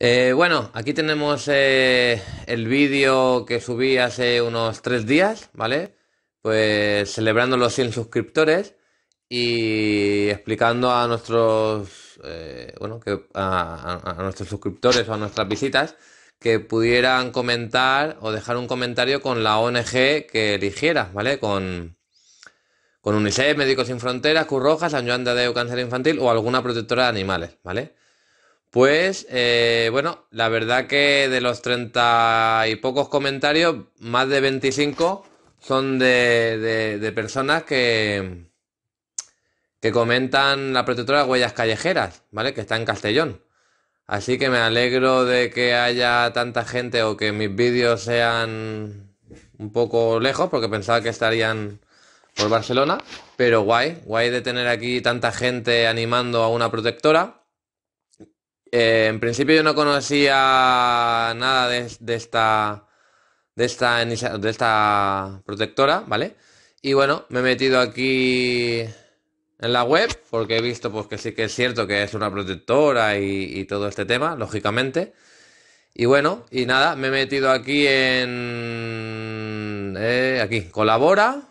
Eh, bueno, aquí tenemos eh, el vídeo que subí hace unos tres días, ¿vale? Pues celebrando los 100 suscriptores y explicando a nuestros, eh, bueno, que a, nuestros suscriptores o a nuestras visitas que pudieran comentar o dejar un comentario con la ONG que eligiera, ¿vale? Con, con UNICEF, Médicos Sin Fronteras, Cruz Roja, San Juan de Adeu Cáncer Infantil o alguna protectora de animales, ¿vale? Pues, eh, bueno, la verdad que de los treinta y pocos comentarios, más de 25 son de, de, personas que, que comentan la protectora de huellas callejeras, ¿vale? Que está en Castellón. Así que me alegro de que haya tanta gente o que mis vídeos sean un poco lejos, porque pensaba que estarían por Barcelona. Pero guay, guay de tener aquí tanta gente animando a una protectora. Eh, en principio yo no conocía nada de, esta, de, esta, de esta protectora, ¿vale? Y bueno, me he metido aquí en la web porque he visto pues, que sí que es cierto que es una protectora y, todo este tema, lógicamente. Y bueno, y nada, me he metido aquí en... Eh, aquí, colabora.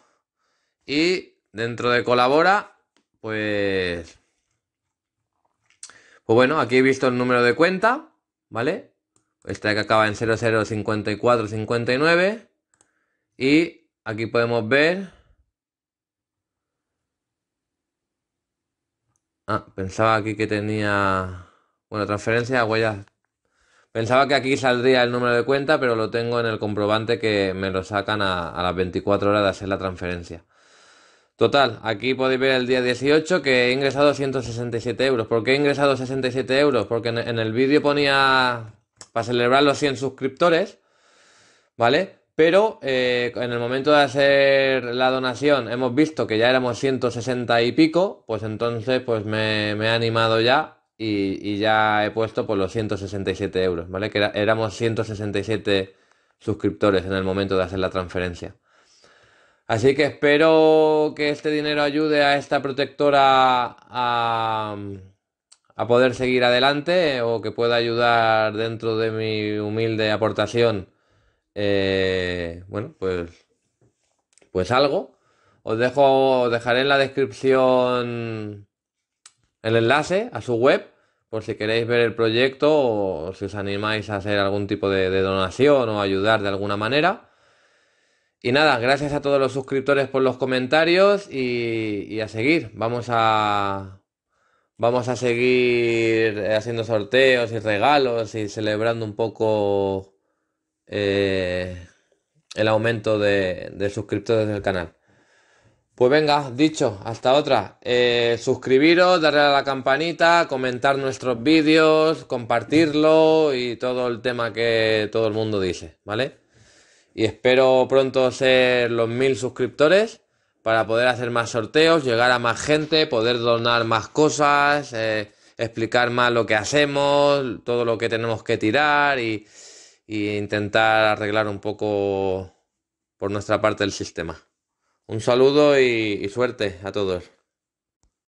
Y dentro de colabora, pues pues bueno, aquí he visto el número de cuenta, ¿vale? Esta que acaba en 005459. Y aquí podemos ver... Ah, pensaba aquí que tenía... Bueno, transferencia huellas. Pensaba que aquí saldría el número de cuenta, pero lo tengo en el comprobante que me lo sacan a, a las 24 horas de hacer la transferencia. Total, aquí podéis ver el día 18 que he ingresado 167 euros. ¿Por qué he ingresado 67 euros? Porque en, el vídeo ponía para celebrar los 100 suscriptores, ¿vale? Pero eh, en el momento de hacer la donación hemos visto que ya éramos 160 y pico, pues entonces pues me, he animado ya y, ya he puesto por pues, los 167 euros, ¿vale? Que éramos 167 suscriptores en el momento de hacer la transferencia. Así que espero que este dinero ayude a esta protectora a, poder seguir adelante o que pueda ayudar dentro de mi humilde aportación. Eh, bueno, pues, pues algo. Os dejo, dejaré en la descripción el enlace a su web por si queréis ver el proyecto o si os animáis a hacer algún tipo de, de donación o ayudar de alguna manera. Y nada, gracias a todos los suscriptores por los comentarios y, a seguir. Vamos a, vamos a seguir eh, haciendo sorteos y regalos y celebrando un poco eh, el aumento de, suscriptores del canal. Pues venga, dicho, hasta otra. Eh, suscribiros, darle a la campanita, comentar nuestros vídeos, compartirlo y todo el tema que todo el mundo dice, ¿vale? y espero pronto ser los mil suscriptores para poder hacer más sorteos, llegar a más gente, poder donar más cosas, eh, explicar más lo que hacemos, todo lo que tenemos que tirar y, intentar arreglar un poco por nuestra parte el sistema. Un saludo y suerte a todos.